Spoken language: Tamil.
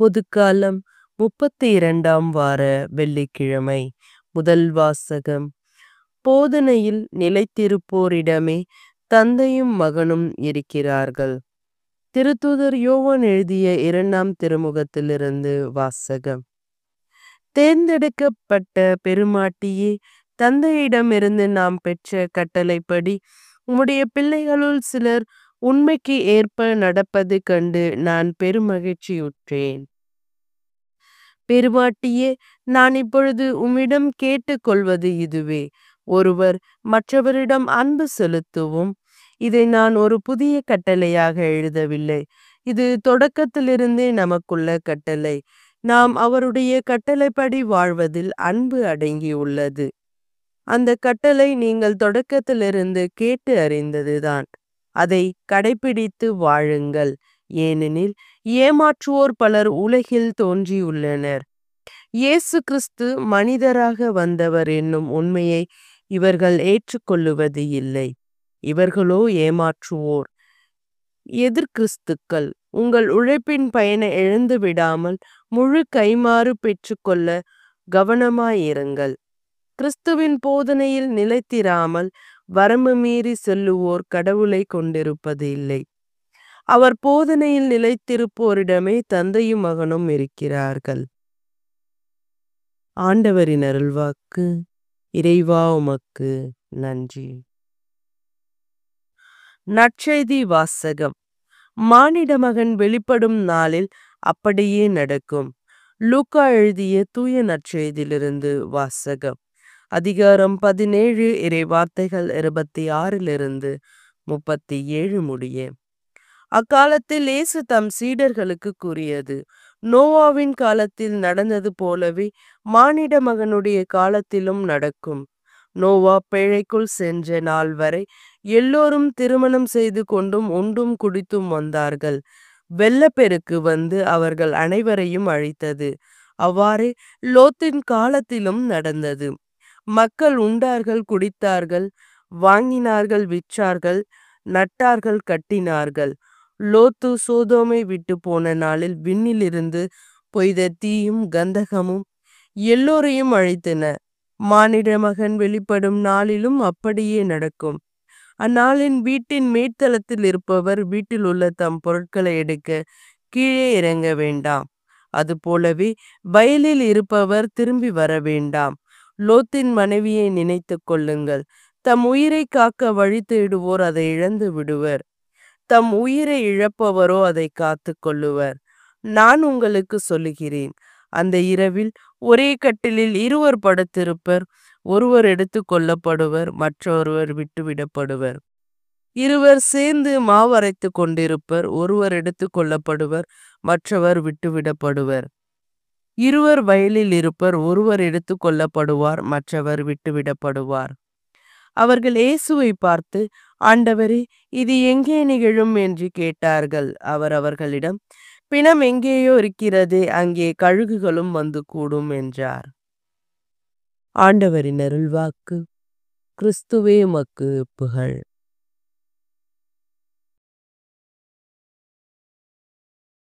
பொதுக்காலம் முப்பத்தி இரண்டாம் வார வெள்ளிக்கிழமை முதல் வாசகம் போதனையில் நிலைத்திருப்போரிடமே தந்தையும் மகனும் இருக்கிறார்கள் திருத்தூதர் யோவன் எழுதிய இரண்டாம் திருமுகத்திலிருந்து வாசகம் தேர்ந்தெடுக்கப்பட்ட பெருமாட்டியே தந்தையிடமிருந்து நாம் பெற்ற கட்டளைப்படி உம்முடைய பிள்ளைகளுள் சிலர் உண்மைக்கு ஏற்ப நடப்பது கண்டு நான் பெருமகிழ்ச்சியுற்றேன் பெருமாட்டியே நான் இப்பொழுது உம்மிடம் கேட்டுக்கொள்வது இதுவே ஒருவர் மற்றவரிடம் அன்பு செலுத்துவோம் இதை நான் ஒரு புதிய கட்டளையாக எழுதவில்லை இது தொடக்கத்திலிருந்தே நமக்குள்ள கட்டளை நாம் அவருடைய கட்டளைப்படி வாழ்வதில் அன்பு அடங்கியுள்ளது அந்த கட்டளை நீங்கள் தொடக்கத்திலிருந்து கேட்டு அறிந்ததுதான் அதை கடைபிடித்து வாழுங்கள் ஏனெனில் ஏமாற்றுவோர் பலர் உலகில் தோன்றியுள்ளனர் இயேசு கிறிஸ்து மனிதராக வந்தவர் என்னும் உண்மையை இவர்கள் ஏற்றுக்கொள்ளுவது இல்லை இவர்களோ ஏமாற்றுவோர் எதிர்கிறிஸ்துக்கள் உங்கள் உழைப்பின் பயனை இழந்து விடாமல் முழு கைமாறு பெற்றுக்கொள்ள கவனமாயிருங்கள் கிறிஸ்துவின் போதனையில் நிலைத்திராமல் வரம்பு மீறி செல்லுவோர் கடவுளை கொண்டிருப்பது இல்லை அவர் போதனையில் நிலைத்திருப்போரிடமே தந்தையும் மகனும் இருக்கிறார்கள் ஆண்டவரின் அருள்வாக்கு இறைவா உமக்கு நன்றி நற்செய்தி வாசகம் மானிட மகன் வெளிப்படும் நாளில் அப்படியே நடக்கும் லூக்கா எழுதிய தூய நற்செய்தியிலிருந்து வாசகம் அதிகாரம் பதினேழு இறைவார்த்தைகள் இருபத்தி ஆறிலிருந்து முப்பத்தி ஏழு முடிய அக்காலத்தில் இயேசு தம் சீடர்களுக்கு கூறியது நோவாவின் காலத்தில் நடந்தது போலவே மானிட மகனுடைய காலத்திலும் நடக்கும் நோவா பேழைக்குள் சென்ற நாள் வரை எல்லோரும் திருமணம் செய்து கொண்டும் உண்டும் குடித்தும் வந்தார்கள் வெள்ளப்பெருக்கு வந்து அவர்கள் அனைவரையும் அழித்தது அவ்வாறு லோத்தின் காலத்திலும் நடந்தது மக்கள் உண்டார்கள் குடித்தார்கள் வாங்கினார்கள் விற்றார்கள் நட்டார்கள் கட்டினார்கள் லோத்து சோதோமை விட்டு போன நாளில் விண்ணிலிருந்து பொய்த தீயும் கந்தகமும் எல்லோரையும் அழைத்தன மானிட மகன் வெளிப்படும் நாளிலும் அப்படியே நடக்கும் அந்நாளின் வீட்டின் மேற்தளத்தில் இருப்பவர் வீட்டில் உள்ள தம் பொருட்களை எடுக்க கீழே இறங்க வேண்டாம் அதுபோலவே வயலில் இருப்பவர் திரும்பி வர வேண்டாம் லோத்தின் மனைவியை நினைத்து கொள்ளுங்கள் தம் உயிரை காக்க வழி தேடுவோர் அதை இழந்து விடுவர் தம் உயிரை இழப்பவரோ அதை காத்து கொள்ளுவர் நான் உங்களுக்கு சொல்லுகிறேன் அந்த இரவில் ஒரே கட்டிலில் இருவர் படுத்திருப்பர் ஒருவர் எடுத்து கொள்ளப்படுவர் மற்றொருவர் விட்டுவிடப்படுவர் இருவர் சேர்ந்து மாவரைத்து கொண்டிருப்பர் ஒருவர் எடுத்து கொள்ளப்படுவர் மற்றவர் விட்டுவிடப்படுவர் இருவர் வயலில் இருப்பர் ஒருவர் எடுத்து கொள்ளப்படுவார் மற்றவர் விட்டுவிடப்படுவார் அவர்கள் இயேசுவை பார்த்து ஆண்டவரே இது எங்கே நிகழும் என்று கேட்டார்கள் அவர் அவர்களிடம் பிணம் எங்கேயோ இருக்கிறது அங்கே கழுகுகளும் வந்து கூடும் என்றார் ஆண்டவரின் அருள்வாக்கு கிறிஸ்துவே மக்கு புகழ்